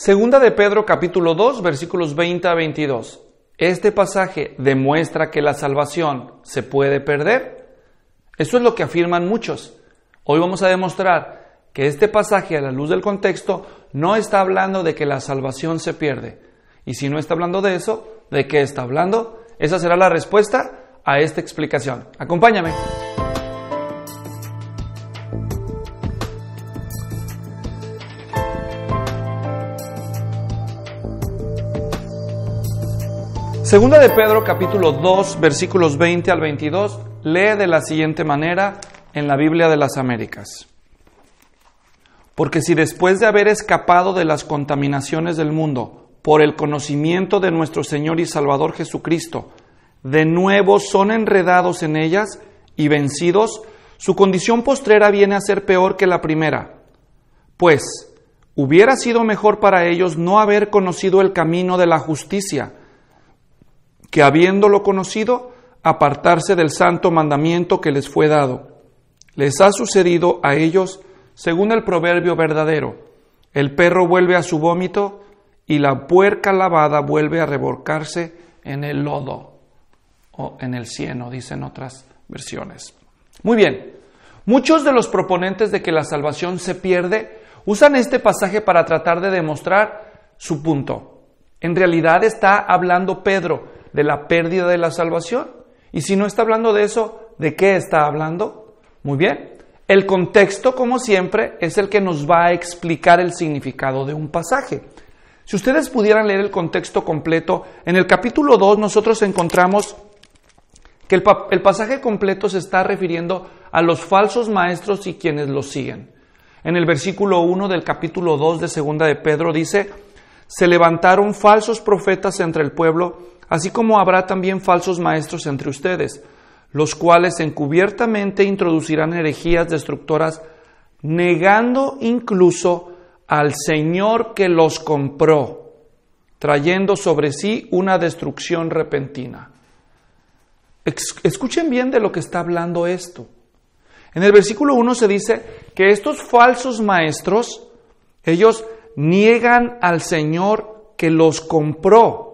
Segunda de Pedro capítulo 2 versículos 20 a 22. Este pasaje demuestra que la salvación se puede perder. Eso es lo que afirman muchos. Hoy vamos a demostrar que este pasaje a la luz del contexto no está hablando de que la salvación se pierde. Y si no está hablando de eso, ¿de qué está hablando? Esa será la respuesta a esta explicación. Acompáñame. Segunda de Pedro capítulo 2 versículos 20 al 22 lee de la siguiente manera en la Biblia de las Américas. Porque si después de haber escapado de las contaminaciones del mundo por el conocimiento de nuestro Señor y Salvador Jesucristo, de nuevo son enredados en ellas y vencidos, su condición postrera viene a ser peor que la primera. Pues, hubiera sido mejor para ellos no haber conocido el camino de la justicia, que habiéndolo conocido, apartarse del santo mandamiento que les fue dado. Les ha sucedido a ellos, según el proverbio verdadero, el perro vuelve a su vómito y la puerca lavada vuelve a revolcarse en el lodo o en el cieno, dicen otras versiones. Muy bien, muchos de los proponentes de que la salvación se pierde usan este pasaje para tratar de demostrar su punto. En realidad está hablando Pedro de la pérdida de la salvación. Y si no está hablando de eso, ¿de qué está hablando? Muy bien. El contexto, como siempre, es el que nos va a explicar el significado de un pasaje. Si ustedes pudieran leer el contexto completo, en el capítulo 2 nosotros encontramos que el, pasaje completo se está refiriendo a los falsos maestros y quienes los siguen. En el versículo 1 del capítulo 2 de Segunda de Pedro dice, se levantaron falsos profetas entre el pueblo Así como habrá también falsos maestros entre ustedes, los cuales encubiertamente introducirán herejías destructoras, negando incluso al Señor que los compró, trayendo sobre sí una destrucción repentina. Escuchen bien de lo que está hablando esto. En el versículo 1 se dice que estos falsos maestros, ellos niegan al Señor que los compró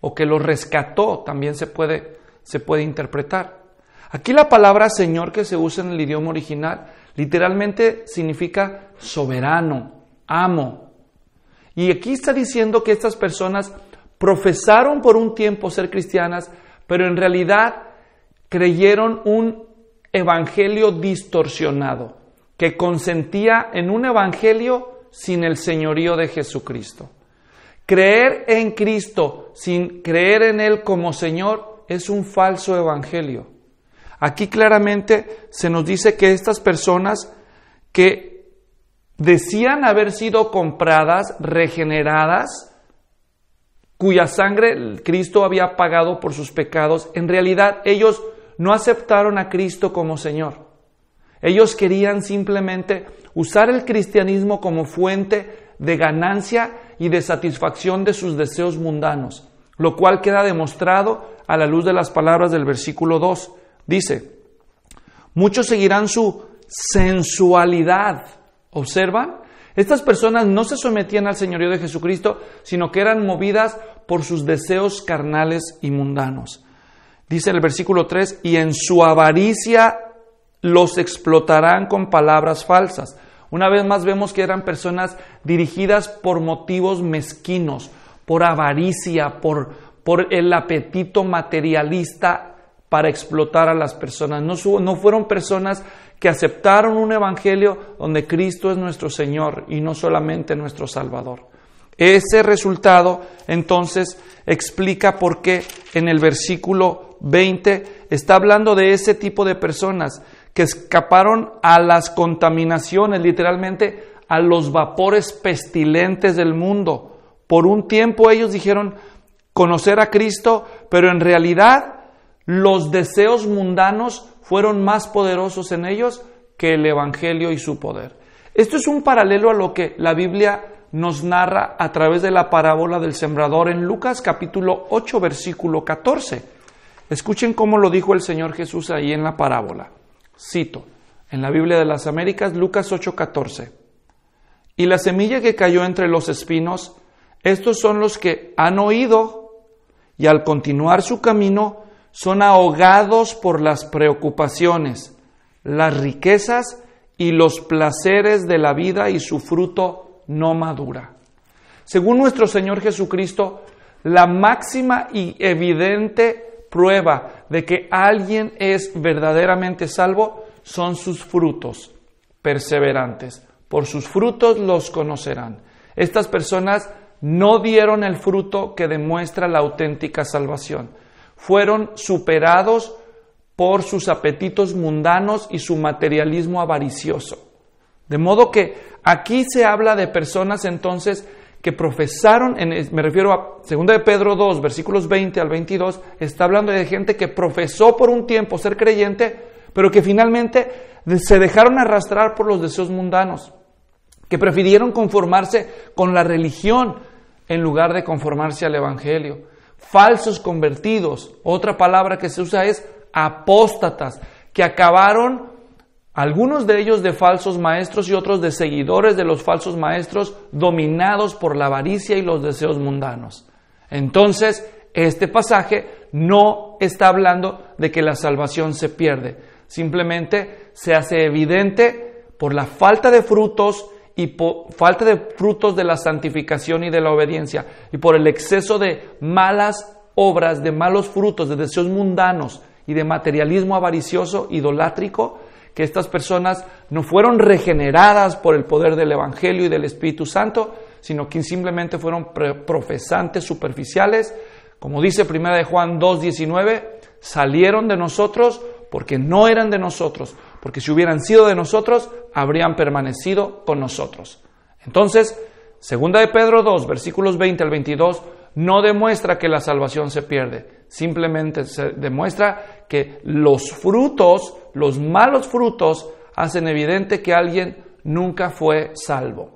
o que lo rescató, también se puede, se puede interpretar. Aquí la palabra Señor que se usa en el idioma original literalmente significa soberano, amo. Y aquí está diciendo que estas personas profesaron por un tiempo ser cristianas, pero en realidad creyeron un evangelio distorsionado, que consentía en un evangelio sin el señorío de Jesucristo. Creer en Cristo sin creer en Él como Señor es un falso evangelio. Aquí claramente se nos dice que estas personas que decían haber sido compradas, regeneradas, cuya sangre Cristo había pagado por sus pecados, en realidad ellos no aceptaron a Cristo como Señor. Ellos querían simplemente usar el cristianismo como fuente de ganancia y de satisfacción de sus deseos mundanos, lo cual queda demostrado a la luz de las palabras del versículo 2. Dice, muchos seguirán su sensualidad. ¿Observan? Estas personas no se sometían al señorío de Jesucristo, sino que eran movidas por sus deseos carnales y mundanos. Dice el versículo 3, y en su avaricia los explotarán con palabras falsas. Una vez más vemos que eran personas dirigidas por motivos mezquinos, por avaricia, por, el apetito materialista para explotar a las personas. No, no fueron personas que aceptaron un evangelio donde Cristo es nuestro Señor y no solamente nuestro Salvador. Ese resultado entonces explica por qué en el versículo 20 está hablando de ese tipo de personas que escaparon a las contaminaciones, literalmente a los vapores pestilentes del mundo. Por un tiempo ellos dijeron conocer a Cristo, pero en realidad los deseos mundanos fueron más poderosos en ellos que el Evangelio y su poder. Esto es un paralelo a lo que la Biblia nos narra a través de la parábola del sembrador en Lucas capítulo 8 versículo 14. Escuchen cómo lo dijo el Señor Jesús ahí en la parábola. Cito, en la Biblia de las Américas, Lucas 8:14. Y la semilla que cayó entre los espinos, estos son los que han oído y al continuar su camino son ahogados por las preocupaciones, las riquezas y los placeres de la vida y su fruto no madura. Según nuestro Señor Jesucristo, la máxima y evidente prueba de que alguien es verdaderamente salvo son sus frutos perseverantes. Por sus frutos los conocerán. Estas personas no dieron el fruto que demuestra la auténtica salvación. Fueron superados por sus apetitos mundanos y su materialismo avaricioso. De modo que aquí se habla de personas entonces que profesaron, en, me refiero a 2 de Pedro 2, versículos 20 al 22, está hablando de gente que profesó por un tiempo ser creyente, pero que finalmente se dejaron arrastrar por los deseos mundanos, que prefirieron conformarse con la religión en lugar de conformarse al Evangelio. Falsos convertidos, otra palabra que se usa es apóstatas, que acabaron algunos de ellos de falsos maestros y otros de seguidores de los falsos maestros dominados por la avaricia y los deseos mundanos. Entonces, este pasaje no está hablando de que la salvación se pierde, simplemente se hace evidente por la falta de frutos y por falta de frutos de la santificación y de la obediencia y por el exceso de malas obras, de malos frutos, de deseos mundanos y de materialismo avaricioso, idolátrico, que estas personas no fueron regeneradas por el poder del Evangelio y del Espíritu Santo, sino que simplemente fueron profesantes superficiales. Como dice primera de Juan 2:19, salieron de nosotros porque no eran de nosotros, porque si hubieran sido de nosotros, habrían permanecido con nosotros. Entonces, segunda de Pedro 2, versículos 20 al 22, no demuestra que la salvación se pierde, simplemente se demuestra que los frutos los malos frutos hacen evidente que alguien nunca fue salvo.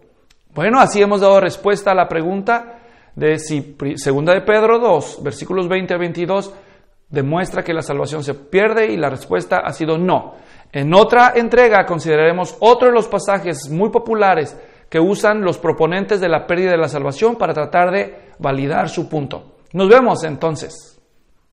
Bueno, así hemos dado respuesta a la pregunta de si segunda de Pedro 2, versículos 20 a 22 demuestra que la salvación se pierde y la respuesta ha sido no. En otra entrega consideraremos otro de los pasajes muy populares que usan los proponentes de la pérdida de la salvación para tratar de validar su punto. Nos vemos entonces.